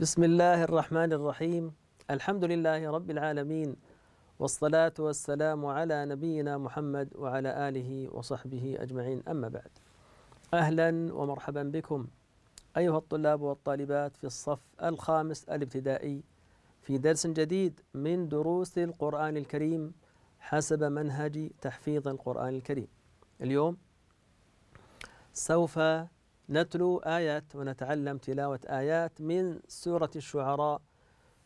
بسم الله الرحمن الرحيم الحمد لله رب العالمين والصلاة والسلام على نبينا محمد وعلى آله وصحبه أجمعين أما بعد أهلا ومرحبا بكم أيها الطلاب والطالبات في الصف الخامس الابتدائي في درس جديد من دروس القرآن الكريم حسب منهج تحفيظ القرآن الكريم اليوم سوف نتلو آيات ونتعلم تلاوة آيات من سورة الشعراء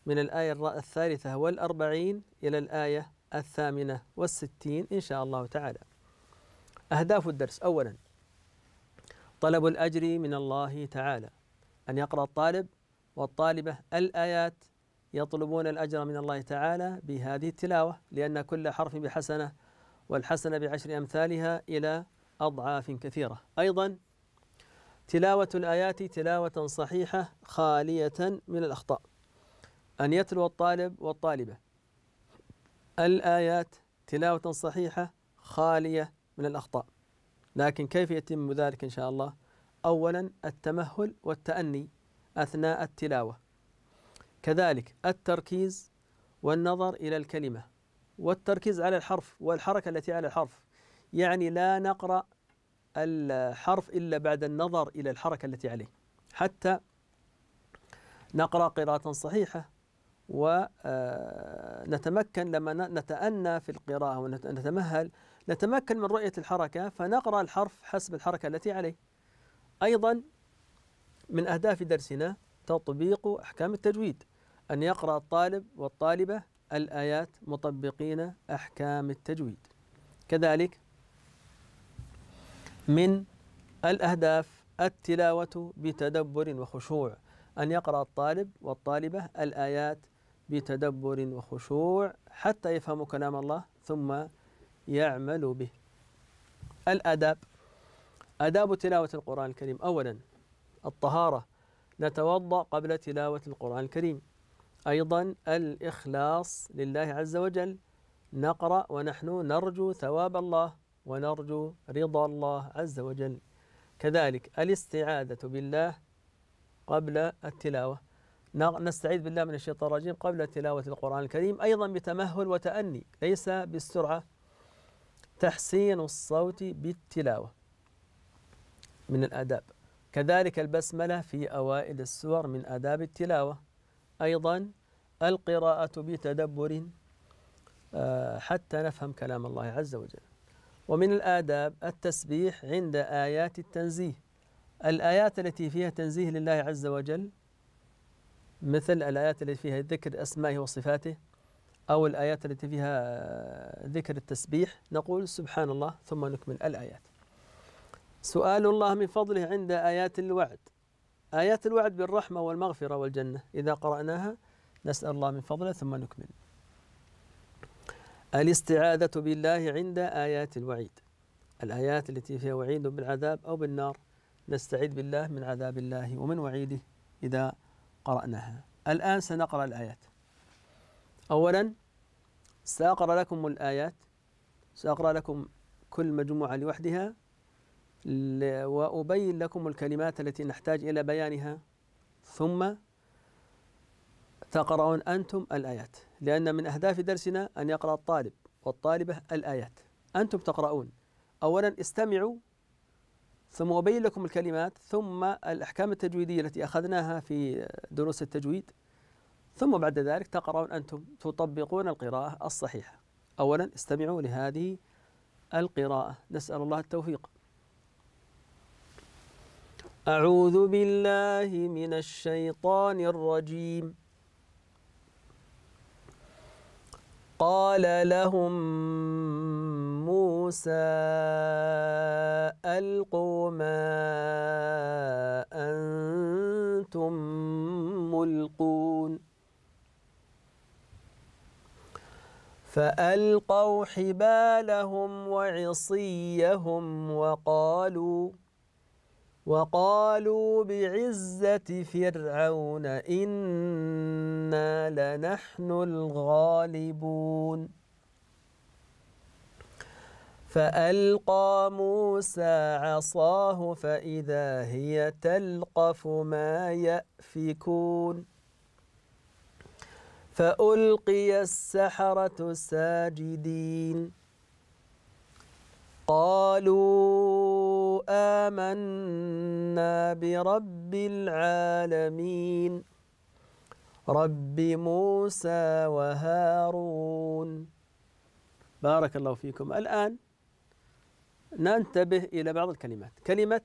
من الآية الثالثة والأربعين إلى الآية الثامنة والستين إن شاء الله تعالى أهداف الدرس أولا طلب الأجر من الله تعالى أن يقرأ الطالب والطالبة الآيات يطلبون الأجر من الله تعالى بهذه التلاوة لأن كل حرف بحسنة والحسنة بعشر أمثالها إلى أضعاف كثيرة أيضا تلاوة الآيات تلاوة صحيحة خالية من الأخطاء أن يتلو الطالب والطالبة الآيات تلاوة صحيحة خالية من الأخطاء لكن كيف يتم ذلك إن شاء الله أولا التمهل والتأني أثناء التلاوة كذلك التركيز والنظر إلى الكلمة والتركيز على الحرف والحركة التي على الحرف يعني لا نقرأ الحرف إلا بعد النظر إلى الحركة التي عليه حتى نقرأ قراءة صحيحة ونتمكن آه، لما نتأنى في القراءة ونتمهل نتمكن من رؤية الحركة فنقرأ الحرف حسب الحركة التي عليه أيضا من أهداف درسنا تطبيق أحكام التجويد أن يقرأ الطالب والطالبة الآيات مطبقين أحكام التجويد كذلك من الأهداف التلاوة بتدبر وخشوع أن يقرأ الطالب والطالبة الآيات بتدبر وخشوع حتى يفهم كلام الله ثم يعمل به الآداب آداب تلاوة القرآن الكريم أولا الطهارة نتوضأ قبل تلاوة القرآن الكريم أيضا الإخلاص لله عز وجل نقرأ ونحن نرجو ثواب الله ونرجو رضا الله عز وجل كذلك الاستعاذة بالله قبل التلاوة نستعيذ بالله من الشيطان الرجيم قبل تلاوة القرآن الكريم أيضا بتمهل وتأني ليس بالسرعة تحسين الصوت بالتلاوة من الآداب كذلك البسملة في أوائل السور من آداب التلاوة أيضا القراءة بتدبر آه، حتى نفهم كلام الله عز وجل ومن الآداب التسبيح عند آيات التنزيه الآيات التي فيها تنزيه لله عز وجل مثل الآيات التي فيها ذكر أسمائه وصفاته أو الآيات التي فيها ذكر التسبيح نقول سبحان الله ثم نكمل الآيات سؤال الله من فضله عند آيات الوعد آيات الوعد بالرحمة والمغفرة والجنة إذا قرأناها نسأل الله من فضله ثم نكمل الاستعاذة بالله عند آيات الوعيد الآيات التي فيها وعيد بالعذاب أو بالنار نستعيذ بالله من عذاب الله ومن وعيده إذا قرأناها الآن سنقرأ الآيات أولا سأقرأ لكم الآيات سأقرأ لكم كل مجموعة لوحدها وأبين لكم الكلمات التي نحتاج إلى بيانها ثم تقرؤون أنتم الآيات لأن من أهداف درسنا أن يقرأ الطالب والطالبة الآيات أنتم تقرؤون أولا استمعوا ثم أبين لكم الكلمات ثم الأحكام التجويدية التي أخذناها في دروس التجويد ثم بعد ذلك تقرؤون أنتم تطبقون القراءة الصحيحة أولا استمعوا لهذه القراءة نسأل الله التوفيق أعوذ بالله من الشيطان الرجيم قال لهم موسى القوا ما انتم ملقون فالقوا حبالهم وعصيهم وقالوا وقالوا بعزة فرعون إنا لنحن الغالبون فألقى موسى عصاه فإذا هي تلقف ما يأفكون فألقي السحرة ساجدين قالوا آمنا برب العالمين رب موسى وهارون بارك الله فيكم الآن ننتبه إلى بعض الكلمات كلمة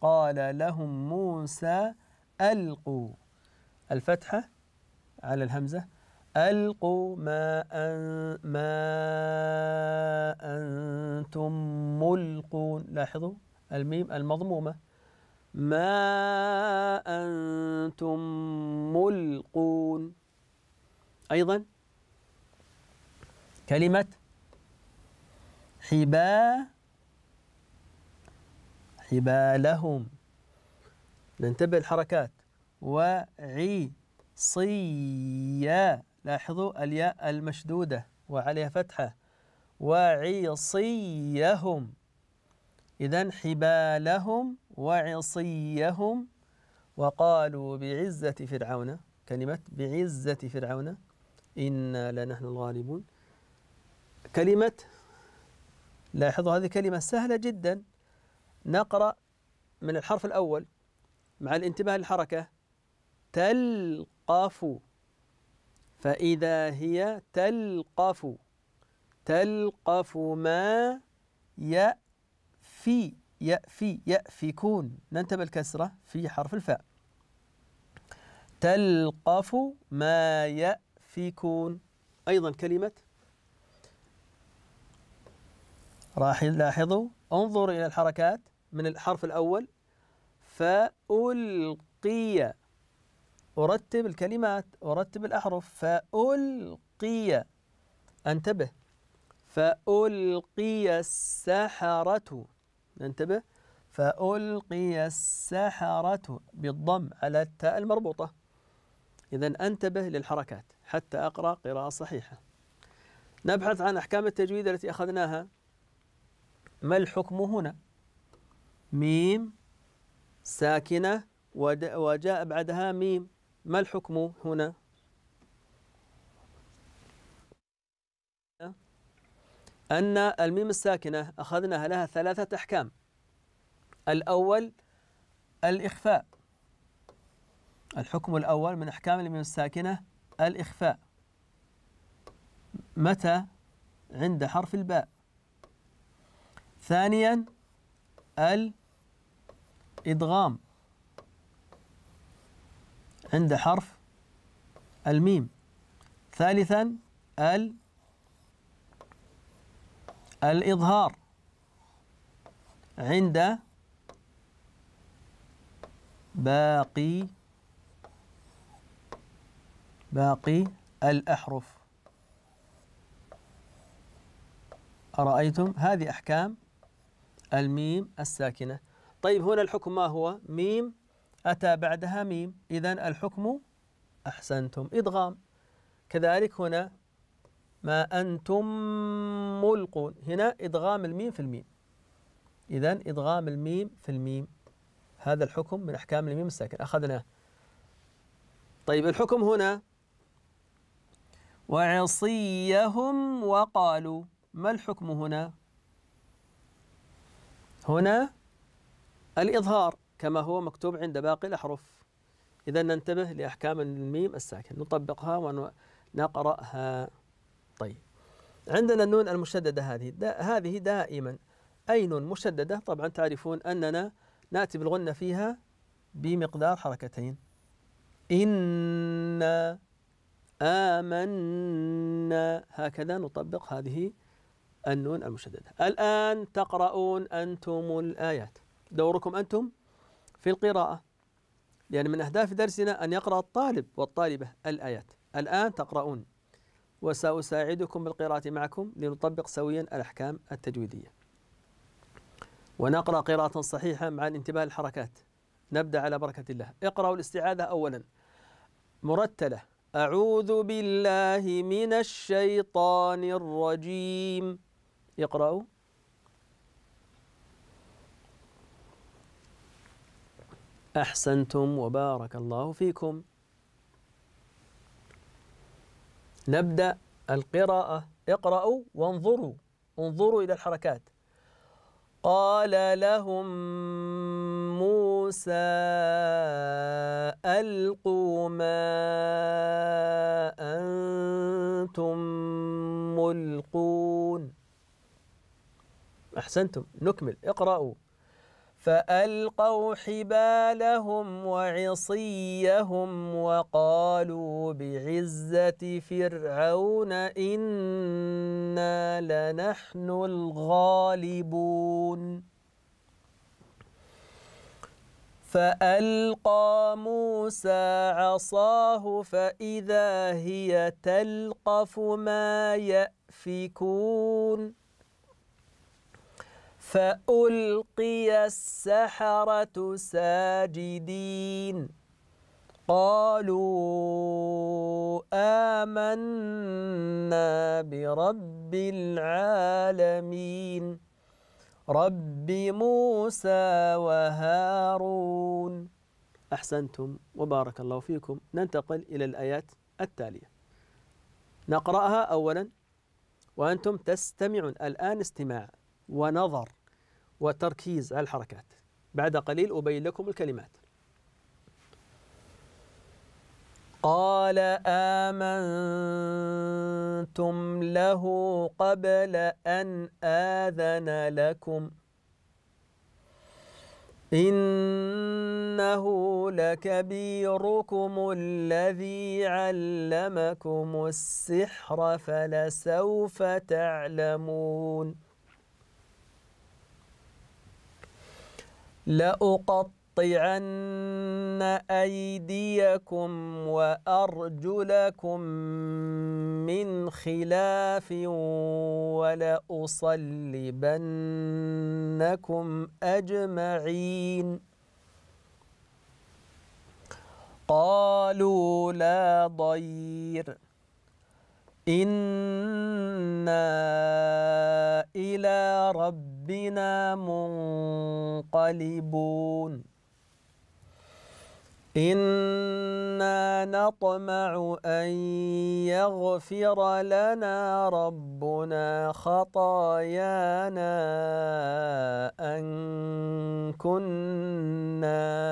قال لهم موسى ألقوا الفتحة على الهمزة ألقوا ما أن ما أنتم ملقون لاحظوا الميم المضمومة ما أنتم ملقون أيضا كلمة حبا حبالهم ننتبه الحركات وعي صيا لاحظوا الياء المشدودة وعليها فتحة وعصيهم إذا حبالهم وعصيهم وقالوا بعزة فرعون كلمة بعزة فرعون إنا لنحن الغالبون كلمة لاحظوا هذه كلمة سهلة جدا نقرأ من الحرف الأول مع الانتباه للحركة تلقفوا فإذا هي تلقف تلقف ما يأفي يأفي يأفكون ننتبه الكسرة في حرف الفاء تلقف ما يأفكون أيضا كلمة راح لاحظوا انظروا إلى الحركات من الحرف الأول فألقي أرتب الكلمات أرتب الأحرف فألقي انتبه فألقي السحرة انتبه فألقي السحرة بالضم على التاء المربوطة إذا انتبه للحركات حتى أقرأ قراءة صحيحة نبحث عن أحكام التجويد التي أخذناها ما الحكم هنا ميم ساكنة وجاء بعدها ميم ما الحكم هنا أن الميم الساكنة أخذنا لها ثلاثة أحكام الأول الإخفاء الحكم الأول من أحكام الميم الساكنة الإخفاء متى عند حرف الباء ثانيا الإدغام عند حرف الميم ثالثا ال الإظهار عند باقي باقي الأحرف أرأيتم هذه أحكام الميم الساكنة طيب هنا الحكم ما هو ميم أتى بعدها ميم إذا الحكم أحسنتم إدغام كذلك هنا ما أنتم ملقون هنا إدغام الميم في الميم إذا إدغام الميم في الميم هذا الحكم من أحكام الميم الساكن أخذناه طيب الحكم هنا وعصيهم وقالوا ما الحكم هنا هنا الإظهار كما هو مكتوب عند باقي الأحرف إذا ننتبه لأحكام الميم الساكن نطبقها ونقرأها طيب عندنا النون المشددة هذه دا هذه دائما أي نون مشددة طبعا تعرفون أننا نأتي بالغنة فيها بمقدار حركتين إنا آمنا هكذا نطبق هذه النون المشددة الآن تقرؤون أنتم الآيات دوركم أنتم في القراءة لأن يعني من أهداف درسنا أن يقرأ الطالب والطالبة الآيات الآن تقرؤون وسأساعدكم بالقراءة معكم لنطبق سويا الأحكام التجويدية ونقرأ قراءة صحيحة مع الانتباه للحركات نبدأ على بركة الله اقرأوا الاستعاذة أولا مرتلة أعوذ بالله من الشيطان الرجيم اقرأوا احسنتم وبارك الله فيكم نبدا القراءه اقرأوا وانظروا انظروا إلى الحركات قال لهم موسى ألقوا ما أنتم ملقون أحسنتم نكمل اقرأوا فألقوا حبالهم وعصيهم وقالوا بعزة فرعون إنا لنحن الغالبون فألقى موسى عصاه فإذا هي تلقف ما يأفكون فألقي السحرة ساجدين قالوا آمنا برب العالمين رب موسى وهارون أحسنتم وبارك الله فيكم ننتقل إلى الآيات التالية نقرأها أولا وأنتم تستمعون الآن استماع ونظر وتركيز على الحركات بعد قليل أبين لكم الكلمات قال آمنتم له قبل أن آذن لكم إنه لكبيركم الذي علمكم السحر فلسوف تعلمون لأقطعن أيديكم وأرجلكم من خلاف ولأصلبنكم أجمعين قالوا لا ضير إنا إلى ربنا منقلبون إنا نطمع أن يغفر لنا ربنا خطايانا أن كنا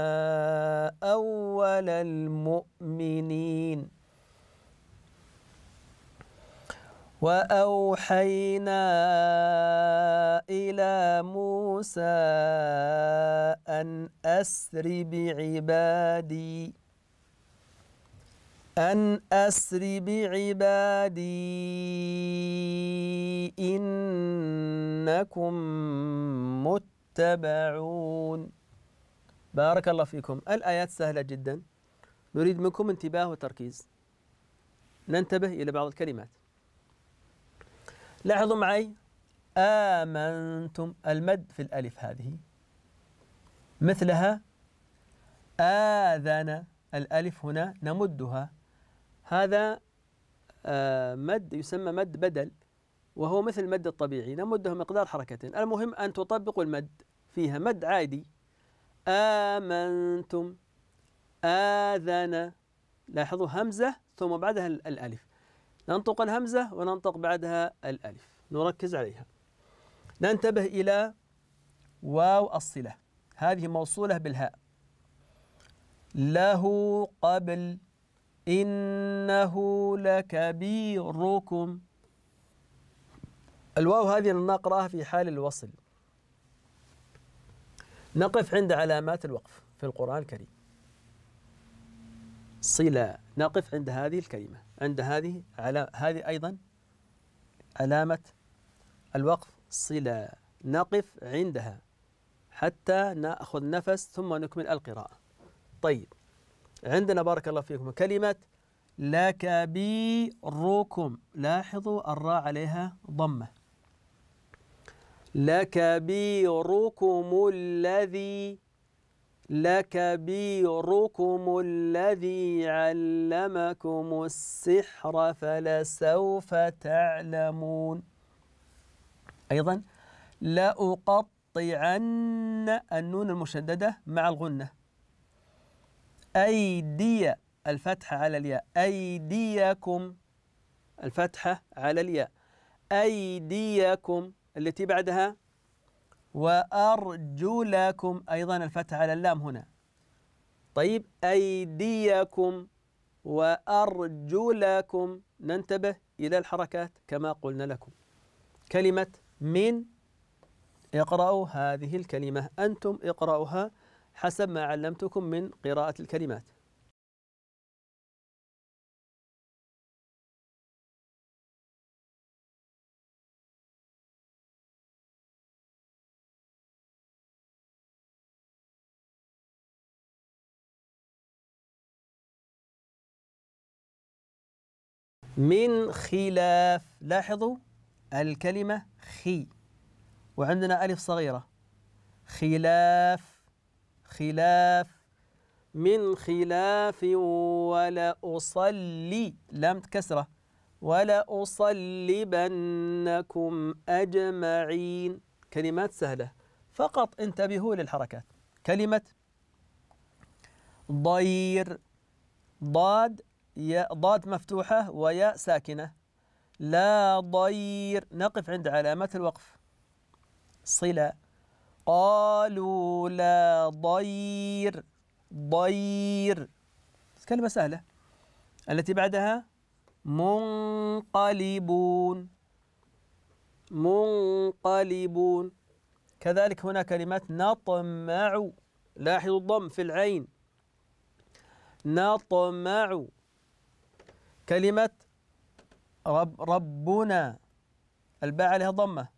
أول المؤمنين وأوحينا إلى موسى أن أسر بعبادي أن أسر بعبادي إنكم متبعون بارك الله فيكم الآيات سهلة جدا نريد منكم انتباه وتركيز ننتبه إلى بعض الكلمات لاحظوا معي آمنتم المد في الألف هذه مثلها آذن الألف هنا نمدها هذا آه مد يسمى مد بدل وهو مثل المد الطبيعي نمده مقدار حركتين المهم أن تطبقوا المد فيها مد عادي آمنتم آذن لاحظوا همزة ثم بعدها الألف ننطق الهمزة وننطق بعدها الألف نركز عليها ننتبه إلى واو الصلة هذه موصولة بالهاء له قبل إنه لكبيركم الواو هذه نقراها في حال الوصل نقف عند علامات الوقف في القرآن الكريم صلة نقف عند هذه الكلمة عند هذه على هذه أيضا علامة الوقف صلة نقف عندها حتى نأخذ نفس ثم نكمل القراءة طيب عندنا بارك الله فيكم كلمة لكبيركم لاحظوا الراء عليها ضمة لكبيركم الذي لكبيركم الذي علمكم السحر فلسوف تعلمون أيضا لأقطعن النون المشددة مع الغنة أيدي الفتحة على الياء أيديكم الفتحة على الياء أيديكم التي بعدها وأرجلكم أيضا الفتح على اللام هنا طيب أيديكم وأرجلكم ننتبه إلى الحركات كما قلنا لكم كلمة من اقرأوا هذه الكلمة أنتم اقرأوها حسب ما علمتكم من قراءة الكلمات من خلاف لاحظوا الكلمة خي وعندنا ألف صغيرة خلاف خلاف من خلاف ولا أصلي لم تكسرة ولا أصلبنكم أجمعين كلمات سهلة فقط انتبهوا للحركات كلمة ضير ضاد ياء ضاد مفتوحة وياء ساكنة لا ضير نقف عند علامة الوقف صلة قالوا لا ضير ضير كلمة سهلة التي بعدها منقلبون منقلبون كذلك هنا كلمة نطمع لاحظوا الضم في العين نطمع كلمة رب ربنا الباء عليها ضمة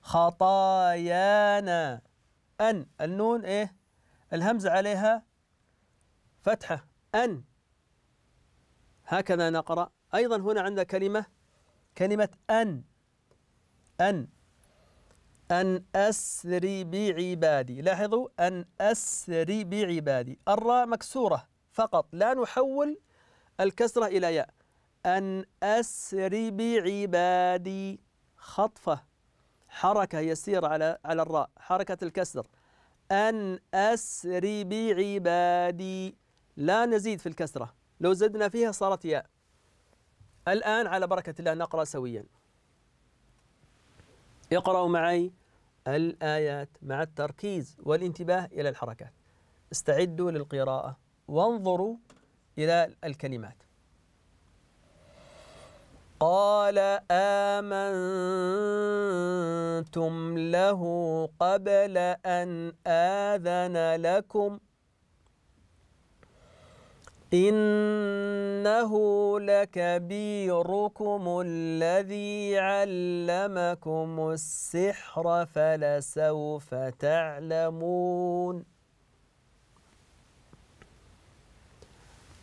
خطايانا أن النون إيه الهمزة عليها فتحة أن هكذا نقرأ أيضا هنا عندنا كلمة كلمة أن أن أن أسري بعبادي لاحظوا أن أسري بعبادي الراء مكسورة فقط لا نحول الكسرة إلى ياء أن أسر بعبادي خطفة حركة يسير على على الراء حركة الكسر أن أسر بعبادي لا نزيد في الكسرة لو زدنا فيها صارت ياء الآن على بركة الله نقرأ سويا اقرأوا معي الآيات مع التركيز والانتباه إلى الحركات استعدوا للقراءة وانظروا إلى الكلمات قال آمنتم له قبل أن آذن لكم إنه لكبيركم الذي علمكم السحر فلسوف تعلمون ۖ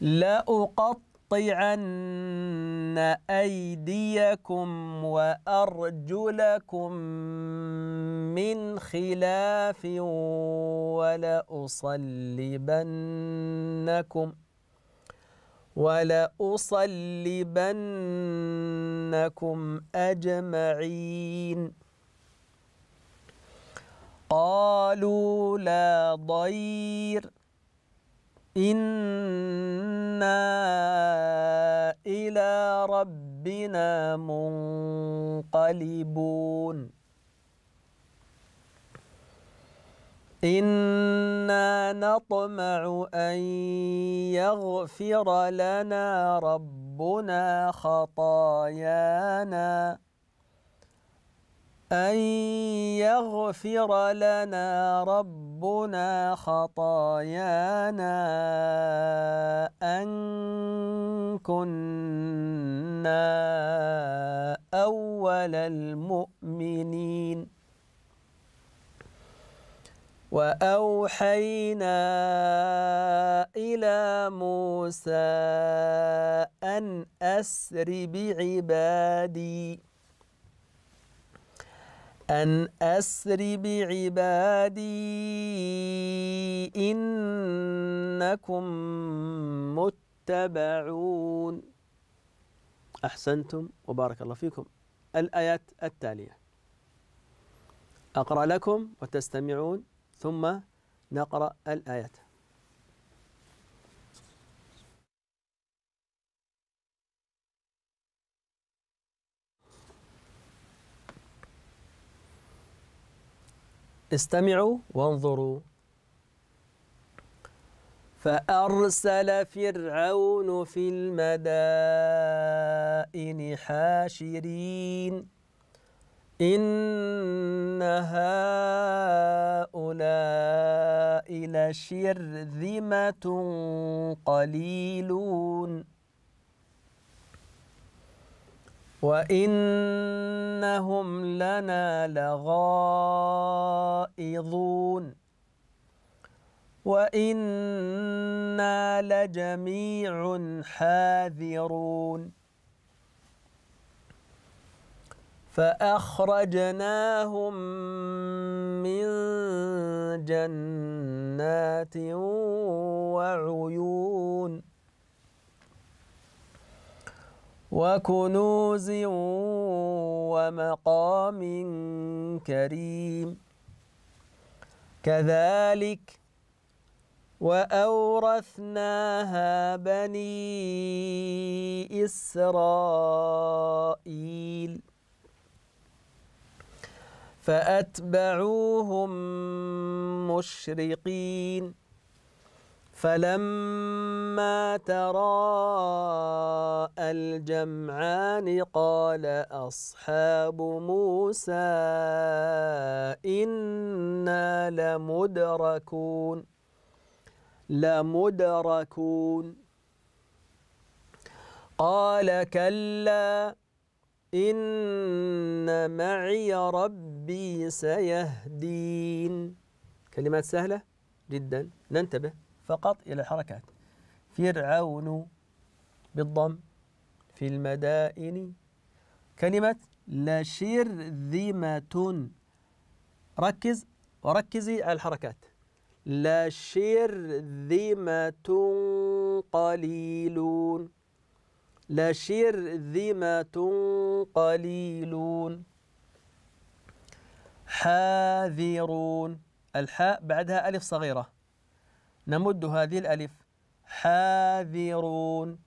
لأقطعن أيديكم وأرجلكم من خلاف ولأصلبنكم ولأصلبنكم أجمعين قالوا لا ضير ۖ إنا إلى ربنا منقلبون إنا نطمع أن يغفر لنا ربنا خطايانا أن يغفر لنا ربنا خطايانا أن كنا أول المؤمنين وأوحينا إلى موسى أن أسر بعبادي أن أسر بعبادي إنكم متبعون أحسنتم وبارك الله فيكم الآيات التالية أقرأ لكم وتستمعون ثم نقرأ الآيات استمعوا وانظروا فأرسل فرعون في المدائن حاشرين إن هؤلاء لشرذمة قليلون وإنهم لنا لغائظون وإنا لجميع حاذرون فأخرجناهم من جنات وعيون وكنوز ومقام كريم كذلك وأورثناها بني إسرائيل فأتبعوهم مشرقين فلما تراءى الجمعان قال أصحاب موسى إنا لمدركون لمدركون قال كلا إن معي ربي سيهدين كلمات سهلة جدا ننتبه فقط إلى الحركات فرعون بالضم في المدائن كلمة لشرذمة ركز وركزي على الحركات لشرذمة قليلون لشرذمة قليلون حاذرون الحاء بعدها ألف صغيرة نمد هذه الألف حاذرون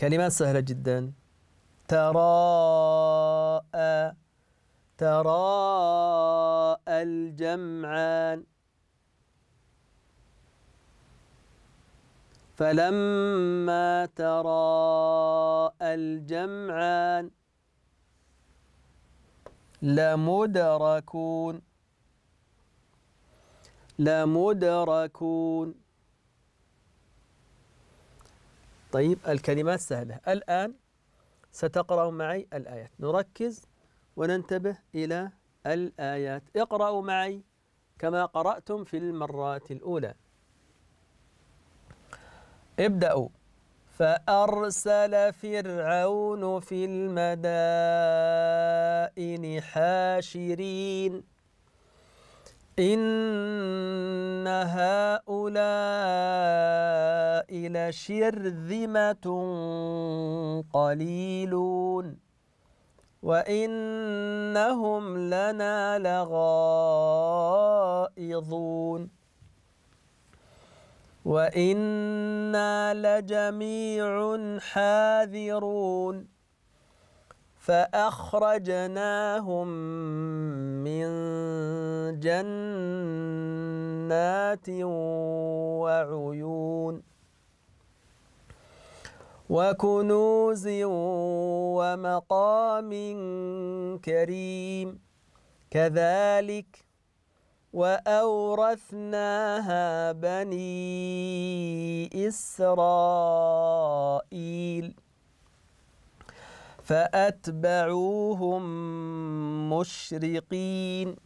كلمة سهلة جدا تراء تراء الجمعان فلما تراء الجمعان لمدركون لمدركون طيب الكلمات سهلة الآن ستقرأ معي الآيات نركز وننتبه إلى الآيات اقرأوا معي كما قرأتم في المرات الأولى ابدأوا فأرسل فرعون في المدائن حاشرين إن هؤلاء لشرذمة قليلون وإنهم لنا لغائظون وإنا لجميع حاذرون فأخرجناهم من جنات وعيون وكنوز ومقام كريم كذلك وأورثناها بني إسرائيل فأتبعوهم مشرقين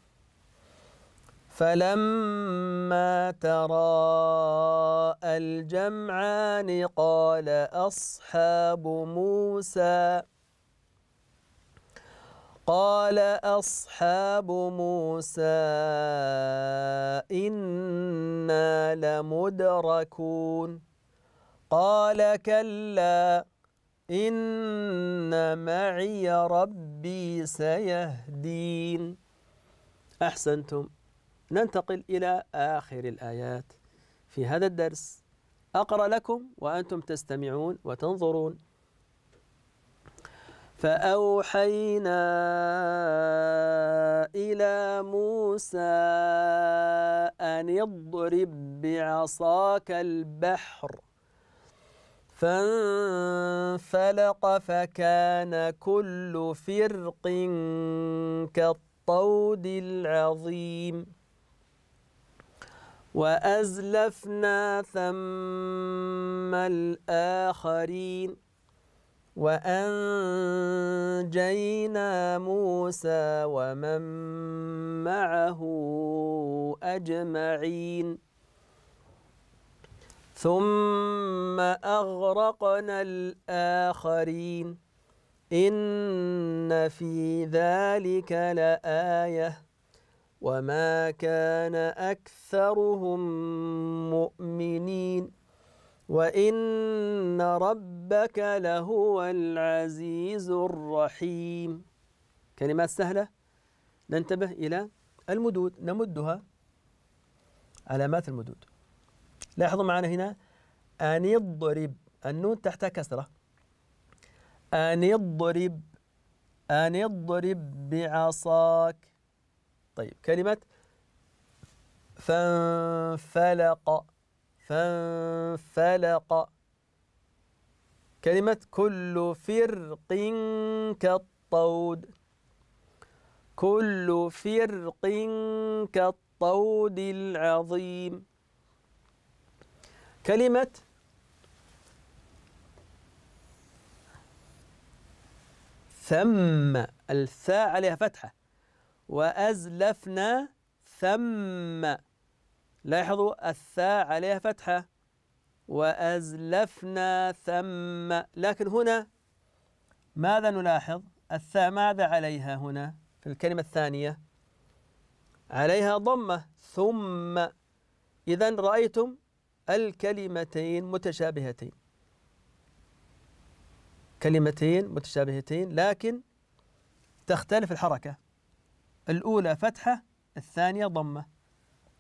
فلما تراءى الجمعان قال أصحاب موسى قال أصحاب موسى إنا لمدركون قال كلا إن معي ربي سيهدين أحسنتم ننتقل إلى آخر الآيات في هذا الدرس أقرأ لكم وأنتم تستمعون وتنظرون فأوحينا إلى موسى أن اضرب بعصاك البحر فانفلق فكان كل فرق كالطود العظيم وأزلفنا ثم الآخرين وأنجينا موسى ومن معه أجمعين ثم أغرقنا الآخرين إن في ذلك لآية وما كان أكثرهم مؤمنين وإن ربك لهو العزيز الرحيم كلمات سهلة ننتبه إلى المدود نمدها علامات المدود لاحظوا معنا هنا أن يضرب النون تحت كسرة أن يضرب أن يضرب بعصاك طيب كلمة فانفلق فانفلق كلمة كل فرق كالطود كل فرق كالطود العظيم كلمة ثم الثاء عليها فتحة وأزلفنا ثم لاحظوا الثاء عليها فتحة وأزلفنا ثم لكن هنا ماذا نلاحظ الثاء ماذا عليها هنا في الكلمة الثانية عليها ضمة ثم إذا رأيتم الكلمتين متشابهتين كلمتين متشابهتين لكن تختلف الحركة الأولى فتحة الثانية ضمة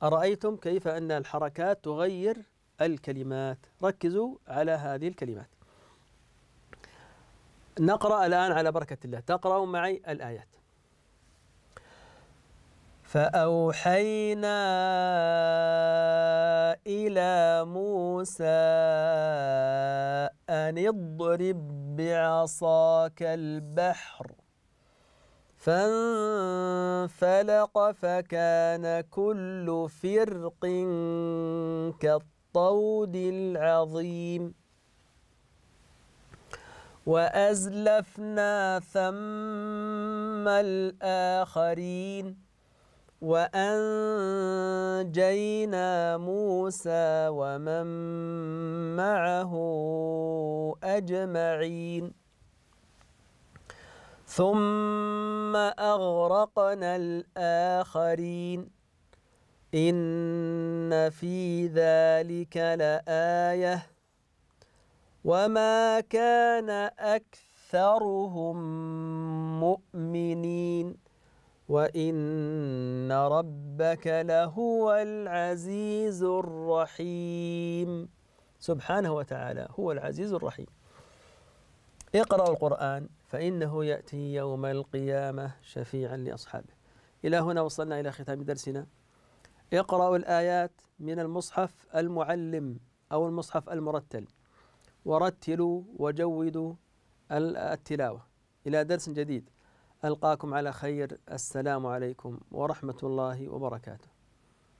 أرأيتم كيف أن الحركات تغير الكلمات ركزوا على هذه الكلمات نقرأ الآن على بركة الله تقرأوا معي الآيات فأوحينا إلى موسى أن اضرب بعصاك البحر فانفلق فكان كل فرق كالطود العظيم وأزلفنا ثم الآخرين وأنجينا موسى ومن معه أجمعين ثم أغرقنا الآخرين إن في ذلك لآية وما كان أكثرهم مؤمنين وإن ربك لهو العزيز الرحيم سبحانه وتعالى هو العزيز الرحيم اقرأوا القرآن فإنه يأتي يوم القيامة شفيعا لأصحابه إلى هنا وصلنا إلى ختام درسنا اقرأوا الآيات من المصحف المعلم أو المصحف المرتل ورتلوا وجودوا التلاوة إلى درس جديد ألقاكم على خير السلام عليكم ورحمة الله وبركاته